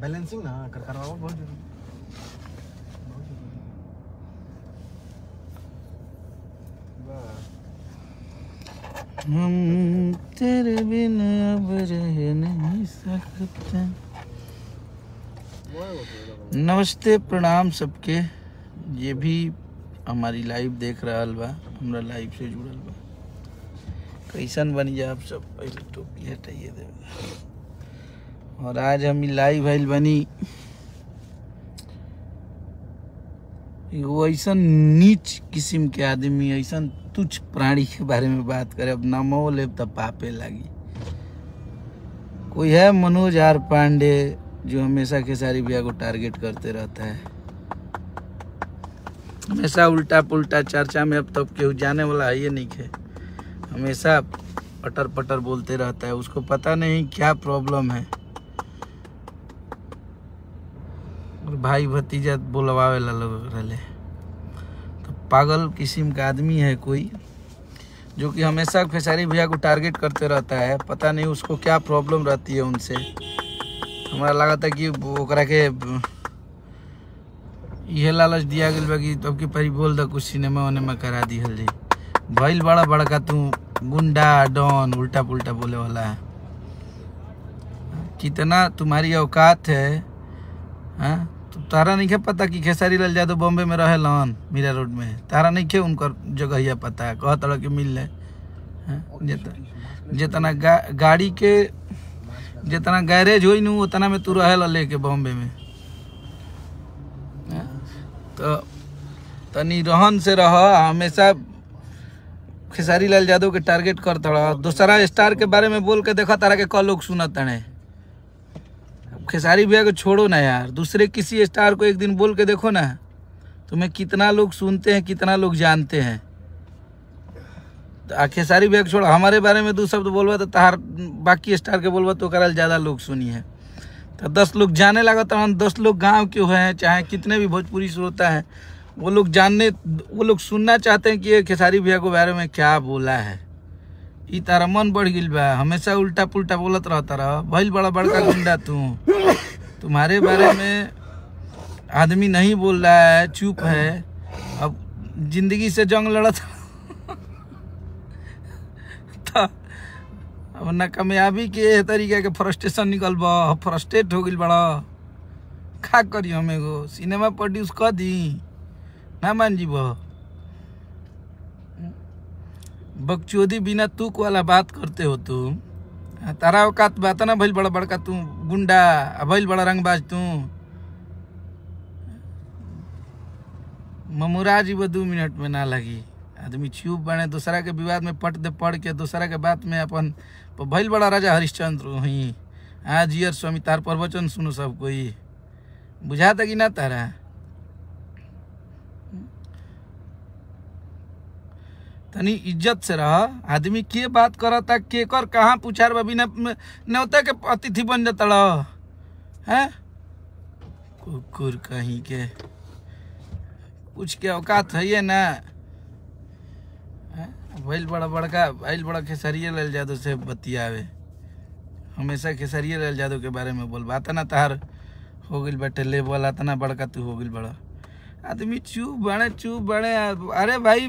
Balancing ना कर करवाओ बहुत जरूरी हम तेरे बिन अब रह नहीं सकते नमस्ते प्रणाम सबके ये भी हमारी लाइव देख रहा बा हमारा लाइव से जुड़ल बा कैसन बन जा आप सब पहले टोपी तो हटाइए देवे और आज हम लाइव भाई बनी ऐसा नीच किस्म के आदमी ऐसा तुच्छ प्राणी के बारे में बात करे अब नमो लेब तो पापे लगी कोई है मनोज आर पांडे जो हमेशा खेसारी बिया को टारगेट करते रहता है हमेशा उल्टा पुल्टा चर्चा में अब तब केहू जाने वाला है ये नहीं है हमेशा पटर पटर बोलते रहता है उसको पता नहीं क्या प्रॉब्लम है भाई भतीजा बुलवावे लग रहा रहे तो पागल किस्म का आदमी है कोई जो कि हमेशा खेसारी भैया को टारगेट करते रहता है पता नहीं उसको क्या प्रॉब्लम रहती है उनसे हमारा लगा था कि ओकरा के यह लालच दिया गया कि तब कि परी बोल दा कुछ सिनेमा उनेमा करा दी जी भैल बड़ा बड़का तू गुंडा डॉन उल्टा पुल्टा बोले वाला है कितना तुम्हारी औकात है हाँ तो तारा नहीं है पता कि खेसारी लाल यादव बॉम्बे में रहे लन मीरा रोड में तारा नहीं उनका जगह जगहिया पता है कह तरह के मिल है हाँ, जितना गा, गाड़ी के जितना गैरेज हो उतना में तू रहे के बॉम्बे में हाँ, तो तनी रहन से रह हमेशा खेसारी लाल यादव के टारगेट करता रह दूसरा स्टार के बारे में बोल के देखा तारा के कल लोग सुनत रहे खेसारी भैया को छोड़ो ना यार दूसरे किसी स्टार को एक दिन बोल के देखो ना तुम्हें कितना लोग सुनते हैं कितना लोग जानते हैं तो खेसारी भैया को छोड़ो हमारे बारे में दो शब्द बोलवा तो हर बाकी स्टार के बोलवा तो कराल ज़्यादा लोग सुनिए तो दस लोग जाने लगा तो हम दस लोग गाँव के हुए हैं चाहे कितने भी भोजपुरी श्रोता है वो लोग जानने वो लोग सुनना चाहते हैं कि ये खेसारी भैया के बारे में क्या बोला है इ तारा मन बढ़ गिल बा हमेशा उल्टा पुल्टा बोलत रह तारा भइल बड़ा बड़का गुंडा तू तुम्हारे बारे में आदमी नहीं बोल रहा है चुप है अब जिंदगी से जंग लड़त था अब ना कामयाबी के तरीका के फ्रस्ट्रेशन निकल बा फ्रस्ट्रेट हो गिल बड़ा खा करियो हमें गो सिनेमा प्रोड्यूस कर दी ना मान जीब बकचोदी बिना तुक वाला बात करते हो तुम तारा औकात तो बात ना भैल बड़ा बड़का तू गुंडा भैल बड़ा रंगबाज तू ममुरा जी वो दो मिनट में ना लगी आदमी चुप बने दूसरा के विवाद में पट दे पढ़ के दूसरा के बात में अपन भैल बड़ा राजा हरिश्चंद्र हुई आज यार स्वामी तार प्रवचन सुनो सब कोई बुझा था कि ना तारा तनी इज्जत से रह आदमी के बात करता केकर कहाँ पूछार बबी ने के अतिथि बन जाता रह है कुकुर कहीं के कुछ के औकात है ये ना भैल बड़ा बड़का भैल बड़ा खेसरिए लाल जादू से बतियावे हमेशा खेसरिये लाल जादू के बारे में बोल बात ना तार हो गई बैठे ले बोला तना बड़का तू हो गई बड़ा आदमी चू बड़े चू बड़े अरे भाई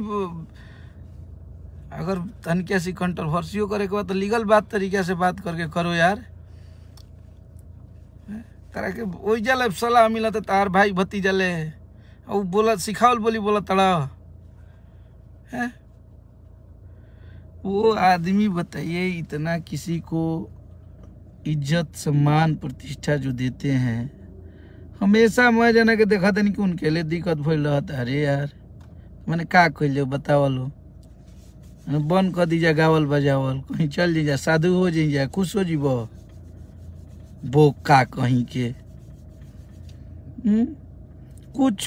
अगर तनिके सी कंट्रोवर्सियो करे के बाद तो लीगल बात तरीके से बात करके करो यार तारा के ओइजा लाइफ सलाह मिला तो तार भाई भतीजा ले वो बोला सिखावल बोली बोला तड़ा है वो आदमी बताइए इतना किसी को इज्जत सम्मान प्रतिष्ठा जो देते हैं हमेशा मैं जाना के देखा था नहीं कि उनके लिए दिक्कत रहा था अरे यार मैंने का कहल लो बंद कर जा गावल बजावल कहीं चल जा साधु हो जा खुश हो जीब बोका कहीं के कुछ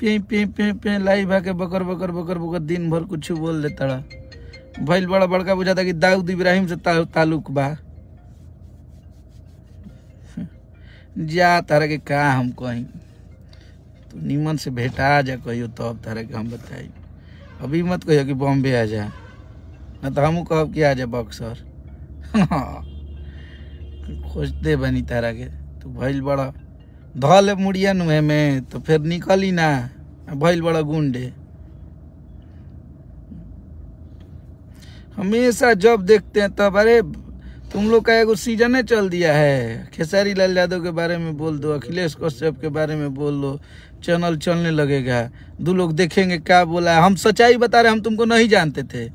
पे पे पे पे लाई भाके बकर बकर बकर बकर दिन भर कुछ बोल देता तड़ा भैल बड़ा बड़का बुझाता कि दाऊद इब्राहिम से ता, ताल्लुक बा जा तारा के का हम कहीं तो नीमन से भेटा जा कहियो तब तो तारा के हम बताई अभी मत कहियो कि बॉम्बे आ जा तो कह कि आ जा बक्सर खोजते बनी तारा के तो भैल बड़ा धल मुड़िया नुह में तो फिर निकली ना भैल बड़ा गुंडे हमेशा जब देखते हैं तब अरे तुम लोग का एगो सीजन है चल दिया है खेसारी लाल यादव के बारे में बोल दो अखिलेश कश्यप के बारे में बोल दो चैनल चलने लगेगा दो लोग देखेंगे क्या बोला है हम सच्चाई बता रहे हम तुमको नहीं जानते थे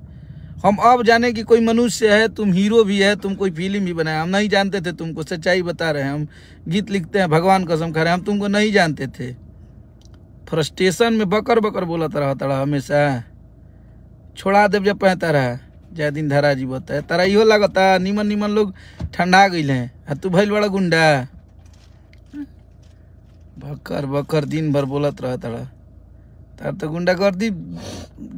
हम अब जाने कि कोई मनुष्य है तुम हीरो भी है तुम कोई फिल्म भी बनाए हम नहीं जानते थे तुमको सच्चाई बता रहे हैं हम गीत लिखते हैं भगवान कसम खा रहे हैं हम तुमको नहीं जानते थे फ्रस्ट्रेशन में बकर बकर बोला तरह तड़ा हमेशा छोड़ा देव जब पहता रहा जय दिन धरा जी है तारा इहो लगता निमन निमन लोग ठंडा गई हैं तू भैल बड़ा गुंडा हम्म। बकर बकर दिन भर बोलत रहा तड़ा तब तो गुंडागर्दी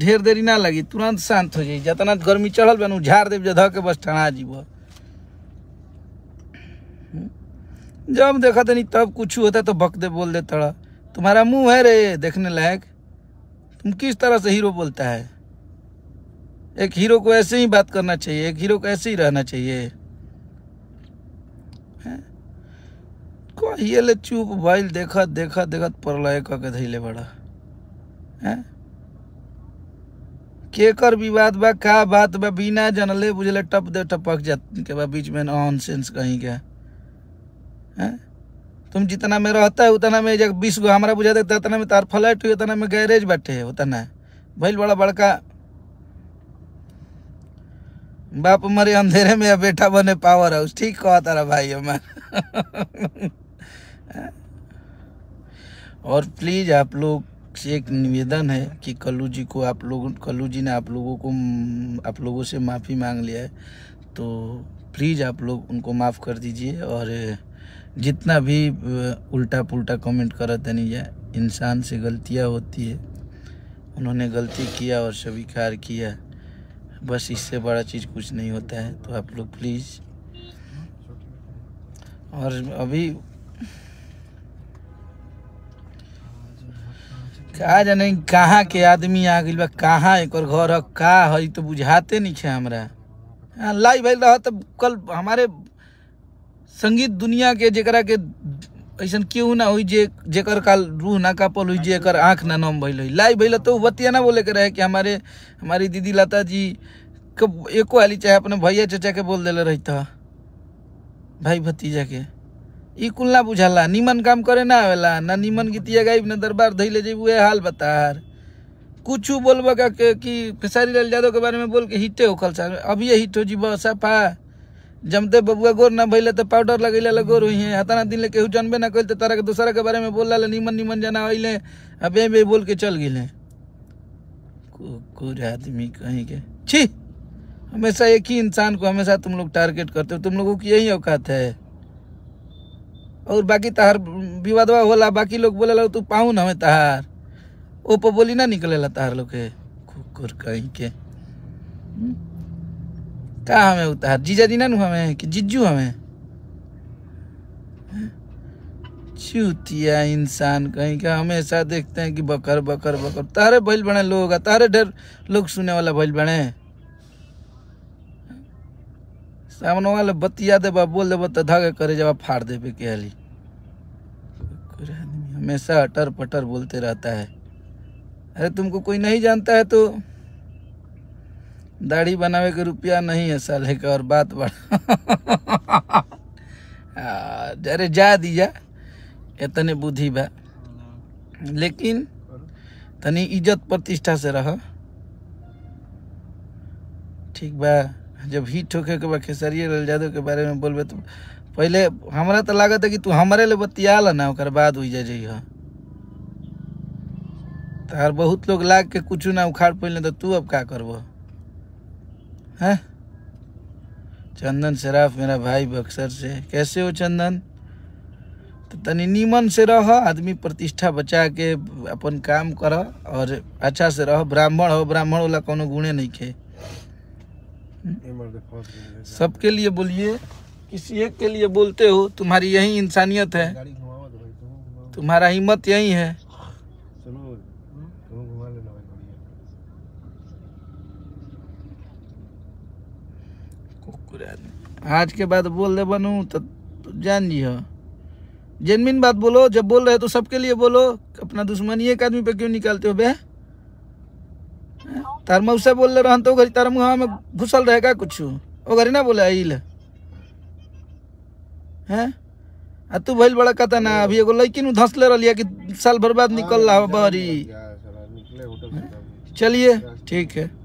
ढेर देरी ना लगी तुरंत शांत हो जाई जितना गर्मी चढ़ल बन झाड़ देव जध के बस टना जीव जब देखा नहीं तब कुछ होता तो बक दे बोल दे तड़ा तुम्हारा मुंह है रे देखने लायक तुम किस तरह से हीरो बोलता है एक हीरो को ऐसे ही बात करना चाहिए एक हीरो को ऐसे ही रहना चाहिए कहिए ले चुप भाई देखत देखत देखत परलय कह के धैले बड़ा केकर विवाद बा का बात बा बिना जनले बुझले टप दे टपक जा के बा बीच में नॉन सेंस कहीं के हैं तुम जितना में रहता है उतना में जब बीस गो हमारा बुझा देता उतना में तार फ्लैट हुई उतना में गैरेज बैठे है उतना भैल बड़ा बड़का बाप मरे अंधेरे में बेटा बने पावर हाउस ठीक कहा तारा भाई हमें और प्लीज़ आप लोग से एक निवेदन है कि कल्लू जी को आप लोग कल्लू जी ने आप लोगों को आप लोगों से माफ़ी मांग लिया है तो प्लीज़ आप लोग उनको माफ़ कर दीजिए और जितना भी उल्टा पुल्टा कमेंट करा नहीं जाए इंसान से गलतियाँ होती है उन्होंने गलती किया और स्वीकार किया बस इससे बड़ा चीज़ कुछ नहीं होता है तो आप लोग प्लीज़ और अभी का जाने कहाँ के आदमी आ गई बा कहाँ एक घर है का है तो बुझाते नहीं है हमारा लाई भाई रह तो कल हमारे संगीत दुनिया के जरा के ऐसा क्यों ना हुई जे जेकर काल रूह ना कापल हुई अच्छा। एक आँख ना नम भैल हुई लाई भैल तो बतिया ना बोले के रहे कि हमारे हमारी दीदी लता जी कब एको आली चाहे अपने भैया चचा के बोल दिले रही था भाई भतीजा के ई कुल ना बुझाला निमन काम करे ना आवेला ना निमन गीतिया गायब ना दरबार धैले जेबू ए हाल बतार कुछ बोलब का के कि खेसारी लाल यादव के बारे में बोल के हिटे होखल सा अभी हिट हो जीब सफा जमते बबुआ गोर ना भैले तो पाउडर लगैले ला गोर हुई है दिन ले जानबे ना कैल तारा के दूसरा के बारे में बोल ला निमन निमन जाना अले अब ए बोल के चल गए कुकुर आदमी कहीं के छी हमेशा एक ही इंसान को हमेशा तुम लोग टारगेट करते हो तुम लोगों की यही औकात है और बाकी तहार विवादवा होला बाकी लोग बोले तू ना हमें तहार ओ पर बोली ना निकले ला तहार लोग कुकुर कहीं के हम्म। का हमें उतार जीजा दीना नु हमें कि जिज्जू हमें हम्म। चूतिया इंसान कहीं का हमेशा देखते हैं कि बकर बकर बकर तारे बैल बने लोग तारे ढेर लोग सुने वाला बैल बने सामने वाले बतिया दे बोल देबा तो धागे करे जब फाड़ देवे के हली हमेशा अटर पटर बोलते रहता है अरे तुमको कोई नहीं जानता है तो दाढ़ी बनावे के रुपया नहीं है साले का और बात बड़ा अरे जा दिया इतने बुद्धि बा लेकिन तनी इज्जत प्रतिष्ठा से रह ठीक बा जब हिट होके के बाद खेसरिए लाल यादव के बारे में बोलबे तो पहले हमारा तो लागत है कि तू हमारे लिए बतियाल ना ओकर बाद हुई जा जाइ तार तो बहुत लोग लाग के कुछ ना उखाड़ पहले तो तू अब का करब हैं चंदन शराफ मेरा भाई बक्सर से कैसे हो चंदन तो तनी नीमन से रह आदमी प्रतिष्ठा बचा के अपन काम कर और अच्छा से रह ब्राह्मण हो ब्राह्मण वाला कोनो गुणे नहीं खे सबके लिए बोलिए किसी एक के लिए बोलते हो तुम्हारी यही इंसानियत है तुम्हारा हिम्मत यही है आज के बाद बोल दे बनू तो जान जी हो जेनविन बात बोलो जब बोल रहे तो सबके लिए बोलो अपना दुश्मनी एक आदमी पे क्यों निकालते हो बे तार से बोल रहन तो घर तार मुँह में घुसल रहेगा कुछ वो घर ना बोले आई हैं आ तू भइल बड़ा कता ना अभी एगो लड़की धस ले रही कि साल भर बाद निकल रहा बहरी चलिए ठीक है